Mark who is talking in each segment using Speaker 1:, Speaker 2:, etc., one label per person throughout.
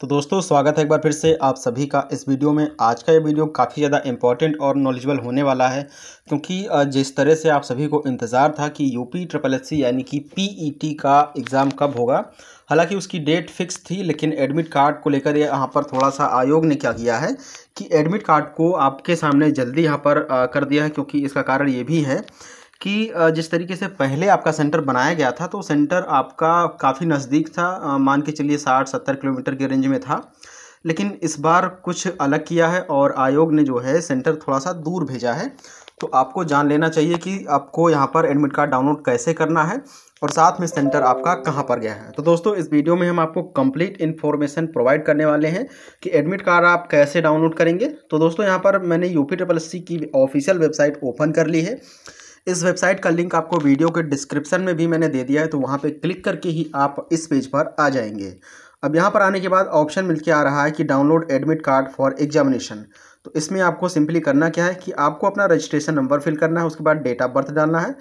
Speaker 1: तो दोस्तों स्वागत है एक बार फिर से आप सभी का इस वीडियो में आज का ये वीडियो काफ़ी ज़्यादा इंपॉर्टेंट और नॉलेजेबल होने वाला है क्योंकि जिस तरह से आप सभी को इंतज़ार था कि यूपी ट्रिपल एस यानी कि पीईटी e का एग्ज़ाम कब होगा हालांकि उसकी डेट फिक्स थी लेकिन एडमिट कार्ड को लेकर यहाँ पर थोड़ा सा आयोग ने क्या किया है कि एडमिट कार्ड को आपके सामने जल्दी यहाँ पर कर दिया है क्योंकि इसका कारण ये भी है कि जिस तरीके से पहले आपका सेंटर बनाया गया था तो सेंटर आपका काफ़ी नज़दीक था मान के चलिए साठ सत्तर किलोमीटर के रेंज में था लेकिन इस बार कुछ अलग किया है और आयोग ने जो है सेंटर थोड़ा सा दूर भेजा है तो आपको जान लेना चाहिए कि आपको यहाँ पर एडमिट कार्ड डाउनलोड कैसे करना है और साथ में सेंटर आपका कहाँ पर गया है तो दोस्तों इस वीडियो में हम आपको कंप्लीट इन्फॉर्मेशन प्रोवाइड करने वाले हैं कि एडमिट कार्ड आप कैसे डाउनलोड करेंगे तो दोस्तों यहाँ पर मैंने यू पी सी की ऑफिशियल वेबसाइट ओपन कर ली है इस वेबसाइट का लिंक आपको वीडियो के डिस्क्रिप्शन में भी मैंने दे दिया है तो वहाँ पे क्लिक करके ही आप इस पेज पर आ जाएंगे अब यहाँ पर आने के बाद ऑप्शन मिल के आ रहा है कि download admit card for examination तो इसमें आपको सिंपली करना क्या है कि आपको अपना रजिस्ट्रेशन नंबर फिल करना है उसके बाद डेट ऑफ बर्थ डालना है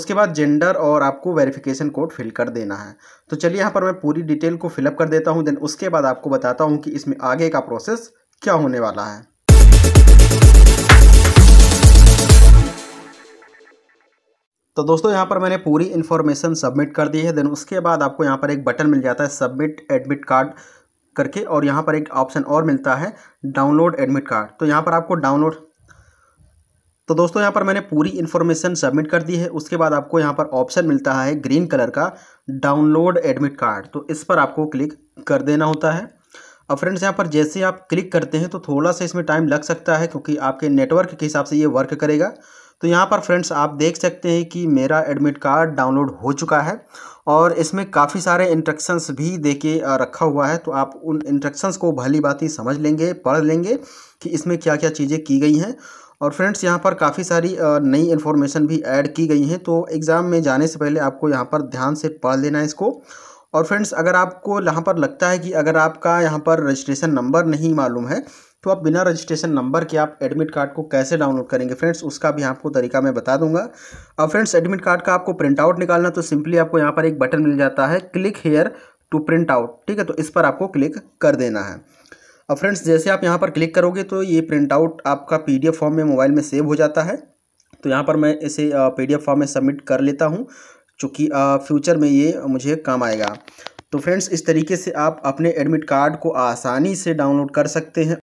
Speaker 1: उसके बाद जेंडर और आपको वेरिफिकेशन कोड फिल कर देना है तो चलिए यहाँ पर मैं पूरी डिटेल को फिलअप कर देता हूँ देन उसके बाद आपको बताता हूँ कि इसमें आगे का प्रोसेस क्या होने वाला है तो दोस्तों यहाँ पर मैंने पूरी इन्फॉर्मेशन सबमिट कर दी है देन उसके बाद आपको यहाँ पर एक बटन मिल जाता है सबमिट एडमिट कार्ड करके और यहाँ पर एक ऑप्शन और मिलता है डाउनलोड एडमिट कार्ड तो यहाँ पर आपको डाउनलोड तो दोस्तों यहाँ पर मैंने पूरी इन्फॉर्मेशन सबमिट कर दी है उसके बाद आपको यहाँ पर ऑप्शन मिलता है ग्रीन कलर का डाउनलोड एडमिट कार्ड तो इस पर आपको क्लिक कर देना होता है अब फ्रेंड्स यहाँ पर जैसे आप क्लिक करते हैं तो थोड़ा सा इसमें टाइम लग सकता है क्योंकि आपके नेटवर्क के हिसाब से ये वर्क करेगा तो यहाँ पर फ्रेंड्स आप देख सकते हैं कि मेरा एडमिट कार्ड डाउनलोड हो चुका है और इसमें काफ़ी सारे इंस्ट्रक्शंस भी दे के रखा हुआ है तो आप उन इंस्ट्रक्शंस को भली बात ही समझ लेंगे पढ़ लेंगे कि इसमें क्या क्या चीज़ें की गई हैं और फ्रेंड्स यहाँ पर काफ़ी सारी नई इन्फॉर्मेशन भी ऐड की गई हैं तो एग्ज़ाम में जाने से पहले आपको यहाँ पर ध्यान से पढ़ लेना है इसको और फ्रेंड्स अगर आपको यहाँ पर लगता है कि अगर आपका यहाँ पर रजिस्ट्रेशन नंबर नहीं मालूम है तो आप बिना रजिस्ट्रेशन नंबर के आप एडमिट कार्ड को कैसे डाउनलोड करेंगे फ्रेंड्स उसका भी आपको तरीका मैं बता दूंगा अब फ्रेंड्स एडमिट कार्ड का आपको प्रिंट आउट निकालना तो सिंपली आपको यहाँ पर एक बटन मिल जाता है click here to print out ठीक है तो इस पर आपको क्लिक कर देना है अब फ्रेंड्स जैसे आप यहाँ पर क्लिक करोगे तो ये प्रिंट आउट आपका पी फॉर्म में मोबाइल में सेव हो जाता है तो यहाँ पर मैं इसे पी फॉर्म में सबमिट कर लेता हूँ चूँकि फ्यूचर में ये मुझे काम आएगा तो फ्रेंड्स इस तरीके से आप अपने एडमिट कार्ड को आसानी से डाउनलोड कर सकते हैं